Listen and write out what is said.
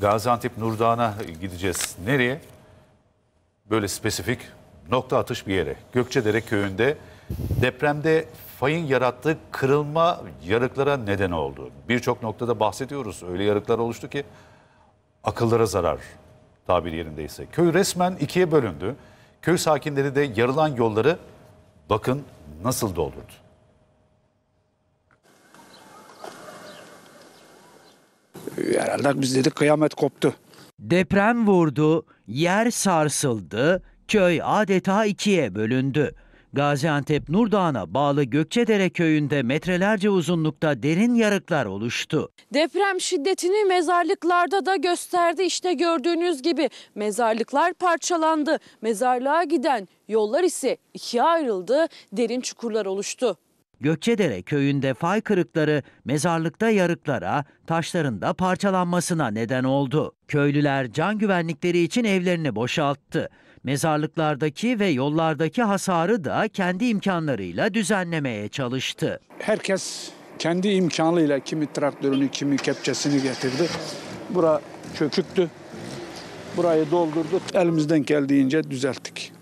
Gaziantep Nurdağ'a gideceğiz. Nereye? Böyle spesifik nokta atış bir yere. Gökçedere köyünde depremde fayın yarattığı kırılma yarıklara neden oldu. Birçok noktada bahsediyoruz. Öyle yarıklar oluştu ki akıllara zarar tabir yerindeyse. Köy resmen ikiye bölündü. Köy sakinleri de yarılan yolları bakın nasıl doldurdu. herhalde biz dedik kıyamet koptu. Deprem vurdu, yer sarsıldı, köy adeta ikiye bölündü. Gaziantep Nurdağ'a bağlı Gökçedere köyünde metrelerce uzunlukta derin yarıklar oluştu. Deprem şiddetini mezarlıklarda da gösterdi. İşte gördüğünüz gibi mezarlıklar parçalandı. Mezarlığa giden yollar ise ikiye ayrıldı. Derin çukurlar oluştu. Gökçedere köyünde fay kırıkları mezarlıkta yarıklara, taşların da parçalanmasına neden oldu. Köylüler can güvenlikleri için evlerini boşalttı. Mezarlıklardaki ve yollardaki hasarı da kendi imkanlarıyla düzenlemeye çalıştı. Herkes kendi imkanıyla kimi traktörünü, kimi kepçesini getirdi. Bura çöküktü. Burayı doldurduk. Elimizden geldiğince düzelttik.